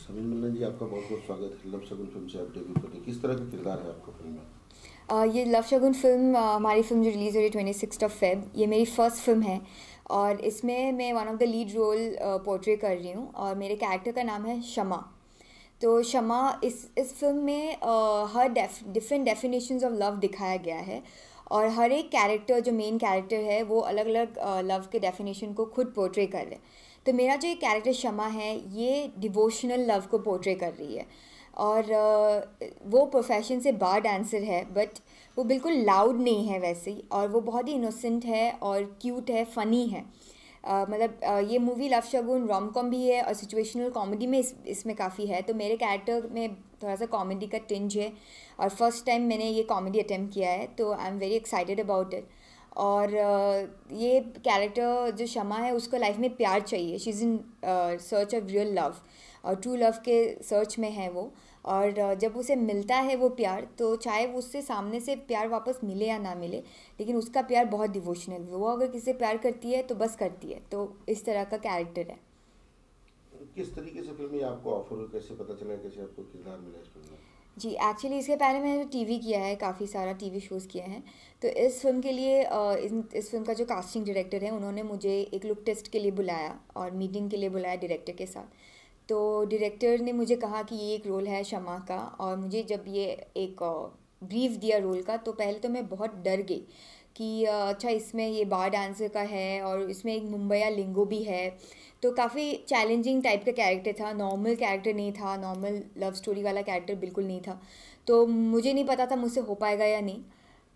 समीर जी आपका बहुत बहुत स्वागत है लव शगुन फिल्म से आप डेब्यू करते किस तरह किरदार है फिल्म में ये लव शगुन फिल्म हमारी फिल्म जो रिलीज़ हो रही है ट्वेंटी ऑफ फेब ये मेरी फ़र्स्ट फिल्म है और इसमें मैं one of the lead role portray कर रही हूँ और मेरे कैरेक्टर का नाम है शमा तो शमा इस इस फिल्म में uh, हर डिफरेंट डेफिनेशन ऑफ लव दिखाया गया है और हर एक कैरेक्टर जो मेन कैरेक्टर है वो अलग अलग लव के डेफिनेशन को खुद पोर्ट्रे कर रहे हैं तो मेरा जो ये कैरेक्टर शमा है ये डिवोशनल लव को पोर्ट्रे कर रही है और वो प्रोफेशन से बार डांसर है बट वो बिल्कुल लाउड नहीं है वैसे ही और वो बहुत ही इनोसेंट है और क्यूट है फ़नी है मतलब ये movie Love Shagun rom com भी है और सिचुएशनल कॉमेडी में इस इसमें काफ़ी है तो मेरे कैरेक्टर में थोड़ा सा कॉमेडी का टिंज है और फर्स्ट टाइम मैंने ये कॉमेडी अटैम्प्ट किया है तो I am very excited about it और ये कैरेक्टर जो शमा है उसको लाइफ में प्यार चाहिए she is in search of real love और ट्रू लव के सर्च में है वो और जब उसे मिलता है वो प्यार तो चाहे वो उससे सामने से प्यार वापस मिले या ना मिले लेकिन उसका प्यार बहुत डिवोशनल वो अगर किसी से प्यार करती है तो बस करती है तो इस तरह का कैरेक्टर है किस तरीके से फिल्म आपको ऑफर कैसे पता चला कैसे आपको किरदार मिला इस फिल्म में जी एक्चुअली इसके पहले मैंने जो टीवी किया है काफ़ी सारा टीवी शोज़ किए हैं तो इस फिल्म के लिए इस, इस फिल्म का जो कास्टिंग डायरेक्टर है उन्होंने मुझे एक लुक टेस्ट के लिए बुलाया और मीटिंग के लिए बुलाया डायरेक्टर के साथ तो डायरेक्टर ने मुझे कहा कि ये एक रोल है शमा का और मुझे जब ये एक ब्रीफ दिया रोल का तो पहले तो मैं बहुत डर गई कि अच्छा इसमें ये बार डांसर का है और इसमें एक मुंबईया लिंगो भी है तो काफ़ी चैलेंजिंग टाइप का कैरेक्टर था नॉर्मल कैरेक्टर नहीं था नॉर्मल लव स्टोरी वाला कैरेक्टर बिल्कुल नहीं था तो मुझे नहीं पता था मुझसे हो पाएगा या नहीं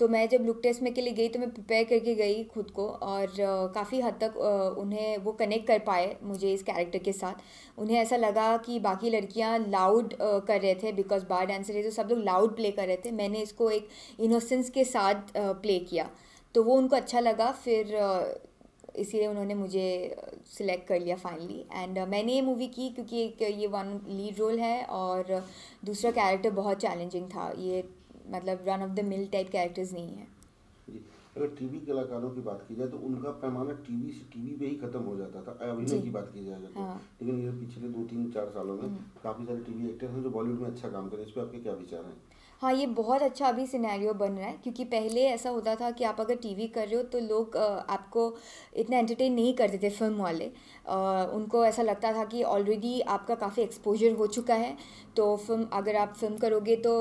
तो मैं जब लुक टेस्ट में के लिए गई तो मैं प्रिपेयर करके गई खुद को और काफ़ी हद तक उन्हें वो कनेक्ट कर पाए मुझे इस कैरेक्टर के साथ उन्हें ऐसा लगा कि बाकी लड़कियां लाउड कर रहे थे बिकॉज बार डांसर है तो सब लोग लाउड प्ले कर रहे थे मैंने इसको एक इनोसेंस के साथ प्ले किया तो वो उनको अच्छा लगा फिर इसीलिए उन्होंने मुझे सिलेक्ट कर लिया फाइनली एंड मैंने ये मूवी की क्योंकि एक ये वन लीड रोल है और दूसरा कैरेक्टर बहुत चैलेंजिंग था ये मतलब run of the mill type characters नहीं है अगर टीवी कलाकारों की बात की जाए तो उनका पैमाना टीवी से टीवी पे ही खत्म हो जाता था अभिनय की बात की जाए तो। हाँ। लेकिन ये पिछले दो तीन चार सालों में हम्म। काफ़ी सारे टीवी एक्टर हैं जो बॉलीवुड में अच्छा काम करें इस पर आपके क्या विचार हैं हाँ ये बहुत अच्छा अभी सिनेरियो बन रहा है क्योंकि पहले ऐसा होता था कि आप अगर टीवी कर रहे हो तो लोग आपको इतना एंटरटेन नहीं करते थे फिल्म वाले उनको ऐसा लगता था कि ऑलरेडी आपका काफ़ी एक्सपोजर हो चुका है तो फिल्म अगर आप फिल्म करोगे तो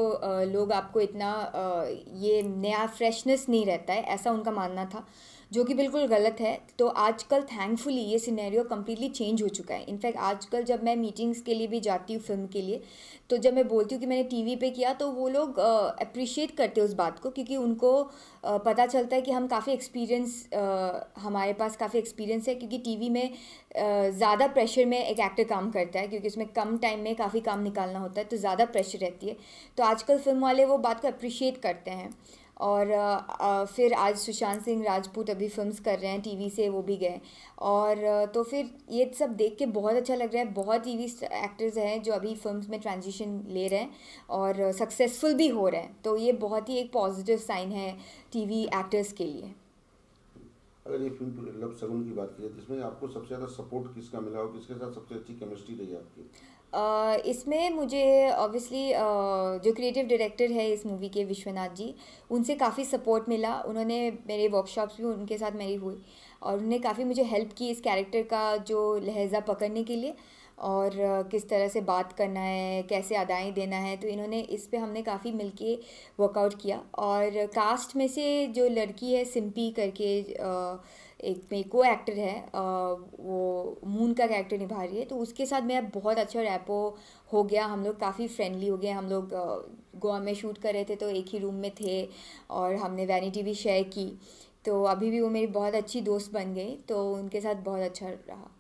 लोग आपको इतना ये नया फ्रेशनेस नहीं रहता है ऐसा उनका मानना था जो कि बिल्कुल गलत है तो आजकल थैंकफुली ये सिनेरियो कम्प्लीटली चेंज हो चुका है इनफैक्ट आजकल जब मैं मीटिंग्स के लिए भी जाती हूँ फिल्म के लिए तो जब मैं बोलती हूँ कि मैंने टीवी पे किया तो वो लोग अप्रिशिएट करते हैं उस बात को क्योंकि उनको आ, पता चलता है कि हम काफ़ी एक्सपीरियंस हमारे पास काफ़ी एक्सपीरियंस है क्योंकि टी में ज़्यादा प्रेशर में एक एक्टर काम करता है क्योंकि उसमें कम टाइम में काफ़ी काम निकालना होता है तो ज़्यादा प्रेशर रहती है तो आजकल फिल्म वाले वो बात को अप्रिशिएट करते हैं और आ, फिर आज सुशांत सिंह राजपूत अभी फिल्म्स कर रहे हैं टीवी से वो भी गए और तो फिर ये सब देख के बहुत अच्छा लग रहा है बहुत टीवी एक्टर्स हैं जो अभी फिल्म्स में ट्रांजिशन ले रहे हैं और सक्सेसफुल भी हो रहे हैं तो ये बहुत ही एक पॉजिटिव साइन है टीवी एक्टर्स के लिए अगर ये फिल्म लव शगुन की बात करें तो इसमें आपको सबसे ज़्यादा सपोर्ट किसका मिला और किसके साथ सबसे अच्छी केमिस्ट्री रही आपकी इसमें मुझे ऑब्वियसली जो क्रिएटिव डायरेक्टर है इस मूवी के विश्वनाथ जी उनसे काफ़ी सपोर्ट मिला उन्होंने मेरे वर्कशॉप्स भी उनके साथ मेरी हुई और उन्होंने काफ़ी मुझे हेल्प की इस कैरेक्टर का जो लहजा पकड़ने के लिए और किस तरह से बात करना है कैसे अदाएँ देना है तो इन्होंने इस पर हमने काफ़ी मिल के वर्कआउट किया और कास्ट में से जो लड़की है सिम्पी करके एक मेरी को एक्टर है वो मून का कैरेक्टर निभा रही है तो उसके साथ मेरा बहुत अच्छा रैपो हो गया हम लोग काफ़ी फ्रेंडली हो गए हम लोग गोवा में शूट कर रहे थे तो एक ही रूम में थे और हमने वैनिटी भी शेयर की तो अभी भी वो मेरी बहुत अच्छी दोस्त बन गई तो उनके साथ बहुत अच्छा रहा